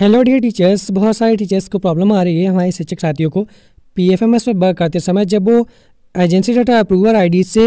hello dear teachers बहुत सारे teachers को प्रॉब्लम आ रही है हमारे शिक्षक साथियों को पी एफ एम एस में वर्क करते समय जब वो एजेंसी डाटा अप्रूवर आईडी से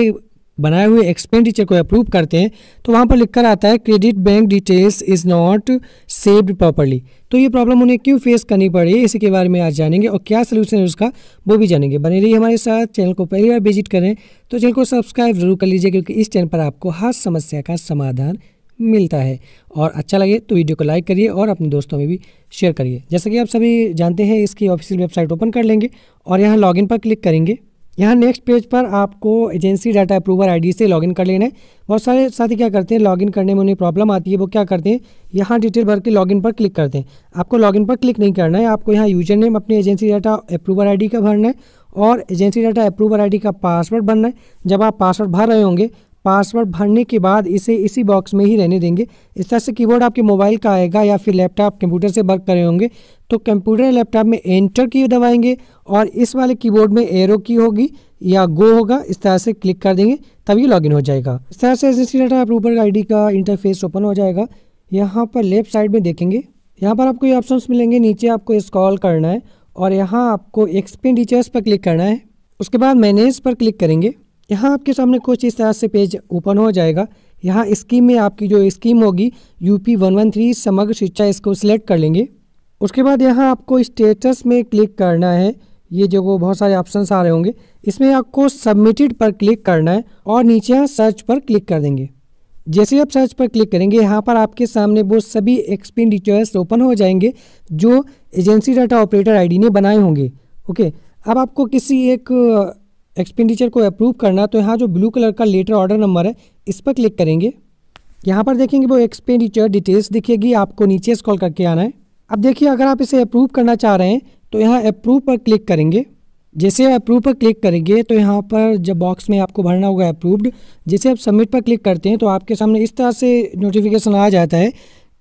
बनाए हुए एक्सपेंडिचर को अप्रूव करते हैं तो वहाँ पर लिखकर आता है credit bank details is not saved properly तो ये प्रॉब्लम उन्हें क्यों फेस करनी पड़ रही है इसी के बारे में आज जानेंगे और क्या सोल्यूशन है उसका वो भी जानेंगे बने रहिए हमारे साथ चैनल को पहली बार विजिट करें तो चैनल को सब्सक्राइब जरूर कर लीजिए क्योंकि इस चैनल पर आपको हर समस्या का समाधान मिलता है और अच्छा लगे तो वीडियो को लाइक करिए और अपने दोस्तों में भी शेयर करिए जैसा कि आप सभी जानते हैं इसकी ऑफिशियल वेबसाइट ओपन कर लेंगे और यहाँ लॉगिन पर क्लिक करेंगे यहाँ नेक्स्ट पेज पर आपको एजेंसी डाटा अप्रूवर आईडी से लॉगिन कर लेना है बहुत सारे साथी क्या करते हैं लॉगिन करने में उन्हें प्रॉब्लम आती है वो क्या करते हैं यहाँ डिटेल भर के लॉगिन पर क्लिक करते हैं आपको लॉगिन पर क्लिक नहीं करना है आपको यहाँ यूजर नेम अपनी एजेंसी डाटा अप्रूवर आई का भरना है और एजेंसी डाटा अप्रूवर आई का पासवर्ड भरना है जब आप पासवर्ड भर रहे होंगे पासवर्ड भरने के बाद इसे इसी बॉक्स में ही रहने देंगे इस तरह से कीबोर्ड आपके मोबाइल का आएगा या फिर लैपटॉप कंप्यूटर से वर्क करे होंगे तो कंप्यूटर लैपटॉप में एंटर की दबाएंगे और इस वाले कीबोर्ड में एरो की होगी या गो होगा इस तरह से क्लिक कर देंगे तब ये लॉगिन हो जाएगा इस तरह से एस आप ऊपर आई का इंटरफेस ओपन हो जाएगा यहाँ पर लेफ्ट साइड में देखेंगे यहाँ पर आपको ये ऑप्शन मिलेंगे नीचे आपको इसकॉल करना है और यहाँ आपको एक्सपेंडिचर्स पर क्लिक करना है उसके बाद मैनेज पर क्लिक करेंगे यहाँ आपके सामने कुछ इस तरह से पेज ओपन हो जाएगा यहाँ स्कीम में आपकी जो स्कीम होगी यूपी वन वन थ्री समग्र शिक्षा इसको सिलेक्ट कर लेंगे उसके बाद यहाँ आपको स्टेटस में क्लिक करना है ये जो वो बहुत सारे ऑप्शन आ रहे होंगे इसमें आपको सबमिटेड पर क्लिक करना है और नीचे यहाँ सर्च पर क्लिक कर देंगे जैसे आप सर्च पर क्लिक करेंगे यहाँ पर आपके सामने वो सभी एक्सपेंडिचर्स ओपन हो जाएंगे जो एजेंसी डाटा ऑपरेटर आईडी ने बनाए होंगे ओके अब आपको किसी एक एक्सपेंडिचर को अप्रूव करना तो यहाँ जो ब्लू कलर का लेटर ऑर्डर नंबर है इस पर क्लिक करेंगे यहाँ पर देखेंगे वो एक्सपेंडिचर डिटेल्स दिखेगी आपको नीचे स्कॉल करके आना है अब देखिए अगर आप इसे अप्रूव करना चाह रहे हैं तो यहाँ अप्रूव पर क्लिक करेंगे जैसे आप अप्रूव पर क्लिक करेंगे तो यहाँ पर जब बॉक्स में आपको भरना होगा अप्रूव्ड जैसे आप सबमिट पर क्लिक करते हैं तो आपके सामने इस तरह से नोटिफिकेशन आ जाता है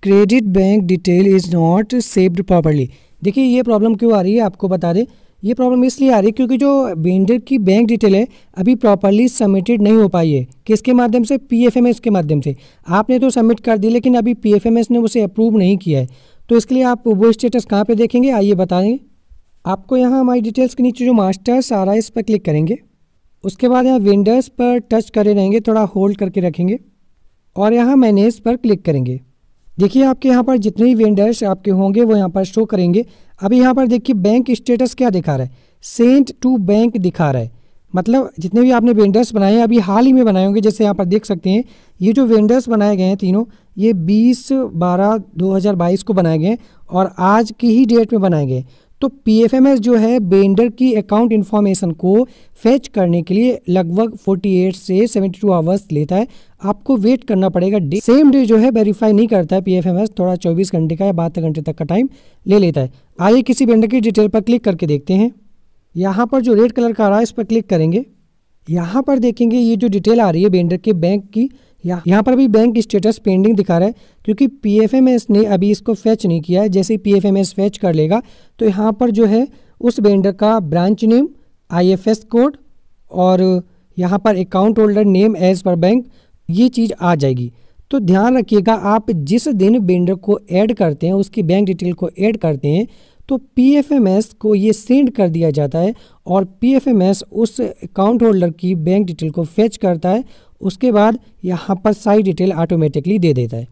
credit bank detail is not saved properly देखिए ये प्रॉब्लम क्यों आ रही है आपको बता दें ये प्रॉब्लम इसलिए आ रही है क्योंकि जो वेंडर की बैंक डिटेल है अभी प्रॉपरली सबमिटेड नहीं हो पाई है किसके माध्यम से पीएफएमएस के माध्यम से आपने तो सबमिट कर दी लेकिन अभी पीएफएमएस ने उसे अप्रूव नहीं किया है तो इसके लिए आप वो स्टेटस कहाँ पर देखेंगे आइए बताएँ आपको यहाँ हमारी डिटेल्स के नीचे जो मास्टर्स आ रहा है इस पर क्लिक करेंगे उसके बाद यहाँ वेंडर्स पर टच करे रहेंगे थोड़ा होल्ड करके रखेंगे और यहाँ मैनेज पर क्लिक करेंगे देखिए आपके यहाँ पर जितने भी वेंडर्स आपके होंगे वो यहाँ पर शो करेंगे अभी यहाँ पर देखिए बैंक स्टेटस क्या दिखा रहा है सेंट टू बैंक दिखा रहा है मतलब जितने भी आपने वेंडर्स बनाए हैं अभी हाल ही में बनाए होंगे जैसे यहाँ पर देख सकते हैं ये जो वेंडर्स बनाए गए हैं तीनों ये 20 बारह 2022 को बनाए गए हैं और आज की ही डेट में बनाए गए तो पी जो है बेंडर की अकाउंट इन्फॉर्मेशन को फेच करने के लिए लगभग 48 से 72 आवर्स लेता है आपको वेट करना पड़ेगा डे सेम डे जो है वेरीफाई नहीं करता है पी थोड़ा 24 घंटे का या बहत्तर घंटे तक का टाइम ले लेता है आइए किसी बेंडर की डिटेल पर क्लिक करके देखते हैं यहाँ पर जो रेड कलर का आ रहा है इस पर क्लिक करेंगे यहाँ पर देखेंगे ये जो डिटेल आ रही है बेंडर के बैंक की या यहाँ पर भी बैंक स्टेटस पेंडिंग दिखा रहा है क्योंकि पीएफएमएस ने अभी इसको फैच नहीं किया है जैसे ही पीएफएमएस फैच कर लेगा तो यहाँ पर जो है उस वेंडर का ब्रांच नेम आईएफएस कोड और यहाँ पर account holder name as per bank ये चीज़ आ जाएगी तो ध्यान रखिएगा आप जिस दिन वेंडर को ऐड करते हैं उसकी बैंक डिटेल को ऐड करते हैं तो पीएफएमएस को ये सेंड कर दिया जाता है और पीएफएमएस उस अकाउंट होल्डर की बैंक डिटेल को फेच करता है उसके बाद यहाँ पर सारी डिटेल ऑटोमेटिकली दे देता है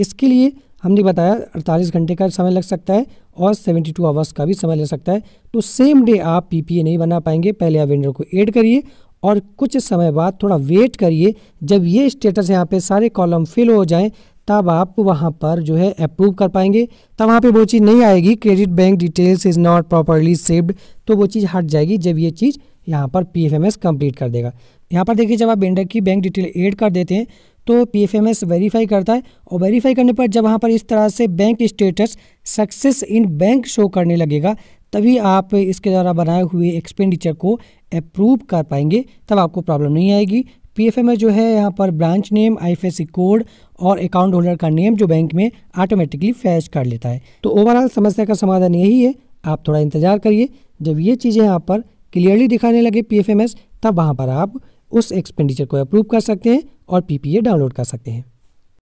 इसके लिए हमने बताया अड़तालीस घंटे का समय लग सकता है और 72 टू आवर्स का भी समय लग सकता है तो सेम डे आप पीपीए नहीं बना पाएंगे पहले आप विंडर को ऐड करिए और कुछ समय बाद थोड़ा वेट करिए जब ये स्टेटस यहाँ पे सारे कॉलम फिल हो जाएं तब आप वहाँ पर जो है अप्रूव कर पाएंगे तब वहाँ पे वो चीज़ नहीं आएगी credit bank details is not properly saved तो वो चीज़ हट जाएगी जब ये चीज़ यहाँ पर पी कंप्लीट कर देगा यहाँ पर देखिए जब आप बेंडर की बैंक डिटेल एड कर देते हैं तो P F M S verify करता है और वेरीफाई करने पर जब वहाँ पर इस तरह से bank status success in bank show करने लगेगा तभी आप इसके द्वारा बनाए हुए एक्सपेंडिचर को अप्रूव कर पाएंगे तब आपको प्रॉब्लम नहीं आएगी पी एफ एम एस जो है यहाँ पर ब्रांच नेम आई कोड और अकाउंट होल्डर का नेम जो बैंक में ऑटोमेटिकली फैच कर लेता है तो ओवरऑल समस्या का समाधान यही है आप थोड़ा इंतज़ार करिए जब ये चीज़ें यहाँ पर क्लियरली दिखाने लगे पी तब वहाँ पर आप उस एक्सपेंडिचर को अप्रूव कर सकते हैं और पी डाउनलोड कर सकते हैं